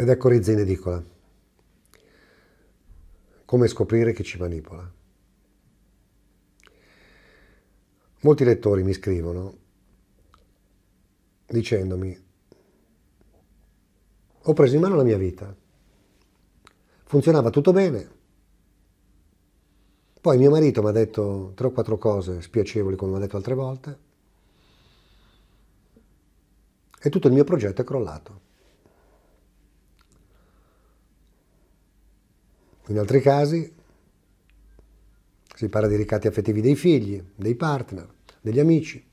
ed ecco Rizzi in edicola. Come scoprire chi ci manipola. Molti lettori mi scrivono dicendomi ho preso in mano la mia vita, funzionava tutto bene, poi mio marito mi ha detto tre o quattro cose spiacevoli come mi ha detto altre volte e tutto il mio progetto è crollato. In altri casi si parla di ricatti affettivi dei figli, dei partner, degli amici.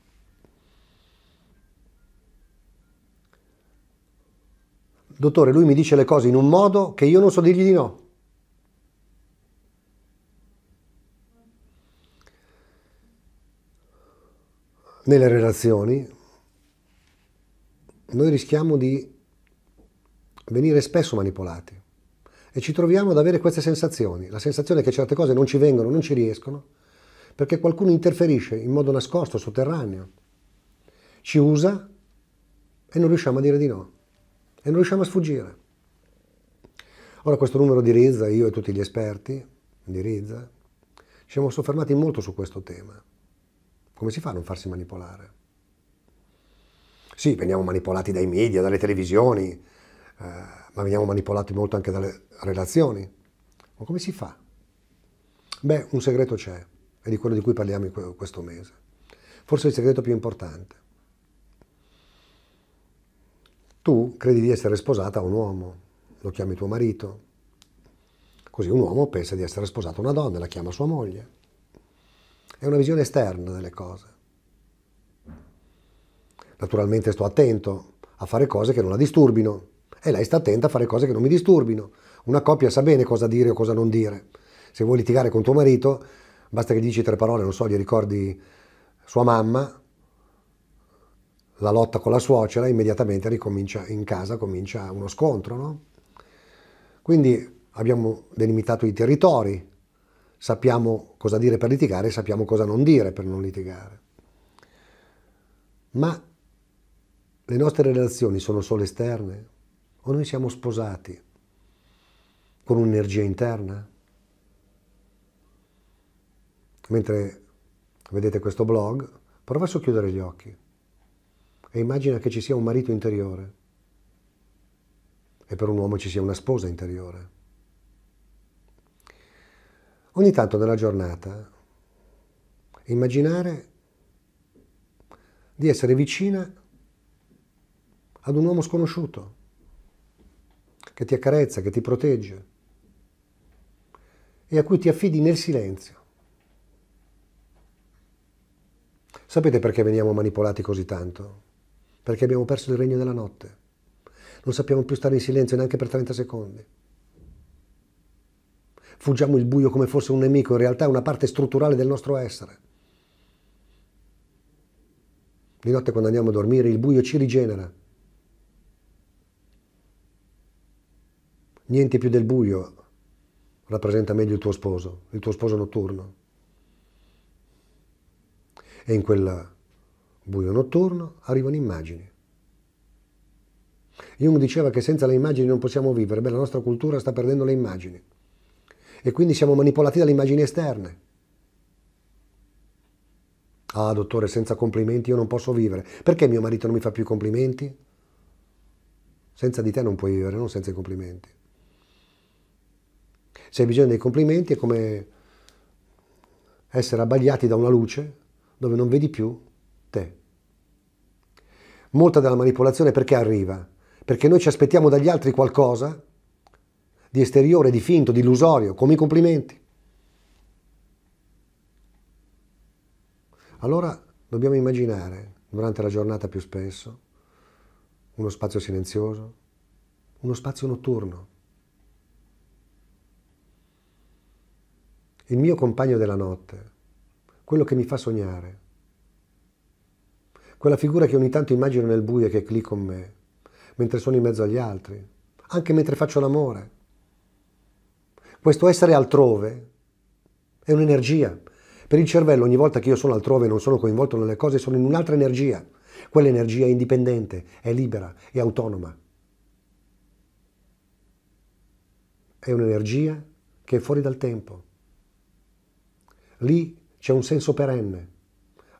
Dottore, lui mi dice le cose in un modo che io non so dirgli di no. Nelle relazioni noi rischiamo di venire spesso manipolati e ci troviamo ad avere queste sensazioni, la sensazione che certe cose non ci vengono, non ci riescono, perché qualcuno interferisce in modo nascosto, sotterraneo, ci usa e non riusciamo a dire di no, e non riusciamo a sfuggire. Ora questo numero di Rizza, io e tutti gli esperti di Rizza, ci siamo soffermati molto su questo tema. Come si fa a non farsi manipolare? Sì, veniamo manipolati dai media, dalle televisioni. Eh, ma veniamo manipolati molto anche dalle relazioni. Ma come si fa? Beh, un segreto c'è, è di quello di cui parliamo in questo mese. Forse il segreto più importante. Tu credi di essere sposata a un uomo, lo chiami tuo marito. Così un uomo pensa di essere sposato a una donna la chiama sua moglie. È una visione esterna delle cose. Naturalmente sto attento a fare cose che non la disturbino, e lei sta attenta a fare cose che non mi disturbino. Una coppia sa bene cosa dire o cosa non dire. Se vuoi litigare con tuo marito, basta che dici tre parole, non so, gli ricordi sua mamma, la lotta con la suocera, immediatamente ricomincia in casa, comincia uno scontro, no? Quindi abbiamo delimitato i territori, sappiamo cosa dire per litigare e sappiamo cosa non dire per non litigare. Ma le nostre relazioni sono solo esterne? O noi siamo sposati con un'energia interna? Mentre vedete questo blog, prova a socchiudere gli occhi e immagina che ci sia un marito interiore e per un uomo ci sia una sposa interiore. Ogni tanto nella giornata immaginare di essere vicina ad un uomo sconosciuto che ti accarezza, che ti protegge e a cui ti affidi nel silenzio. Sapete perché veniamo manipolati così tanto? Perché abbiamo perso il regno della notte. Non sappiamo più stare in silenzio neanche per 30 secondi. Fuggiamo il buio come fosse un nemico, in realtà è una parte strutturale del nostro essere. Di notte quando andiamo a dormire il buio ci rigenera, Niente più del buio rappresenta meglio il tuo sposo, il tuo sposo notturno. E in quel buio notturno arrivano immagini. Jung diceva che senza le immagini non possiamo vivere, beh la nostra cultura sta perdendo le immagini e quindi siamo manipolati dalle immagini esterne. Ah, dottore, senza complimenti io non posso vivere. Perché mio marito non mi fa più complimenti? Senza di te non puoi vivere, non senza i complimenti. Se hai bisogno dei complimenti è come essere abbagliati da una luce dove non vedi più te. Molta della manipolazione perché arriva? Perché noi ci aspettiamo dagli altri qualcosa di esteriore, di finto, di illusorio, come i complimenti. Allora dobbiamo immaginare durante la giornata più spesso uno spazio silenzioso, uno spazio notturno il mio compagno della notte, quello che mi fa sognare, quella figura che ogni tanto immagino nel buio e che è lì con me, mentre sono in mezzo agli altri, anche mentre faccio l'amore. Questo essere altrove è un'energia. Per il cervello ogni volta che io sono altrove e non sono coinvolto nelle cose sono in un'altra energia. Quell'energia è indipendente, è libera, è autonoma. È un'energia che è fuori dal tempo. Lì c'è un senso perenne,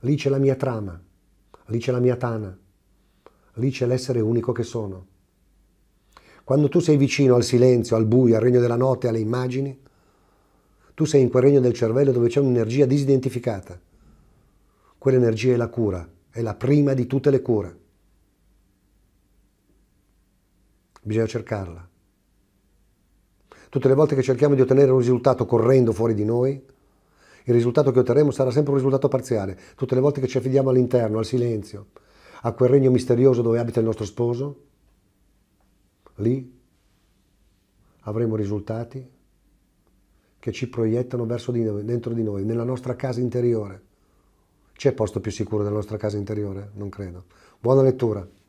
lì c'è la mia trama, lì c'è la mia tana, lì c'è l'essere unico che sono. Quando tu sei vicino al silenzio, al buio, al regno della notte, alle immagini, tu sei in quel regno del cervello dove c'è un'energia disidentificata. Quell'energia è la cura, è la prima di tutte le cure. Bisogna cercarla. Tutte le volte che cerchiamo di ottenere un risultato correndo fuori di noi, il risultato che otterremo sarà sempre un risultato parziale, tutte le volte che ci affidiamo all'interno, al silenzio, a quel regno misterioso dove abita il nostro sposo, lì avremo risultati che ci proiettano verso di noi, dentro di noi, nella nostra casa interiore. C'è posto più sicuro nella nostra casa interiore? Non credo. Buona lettura.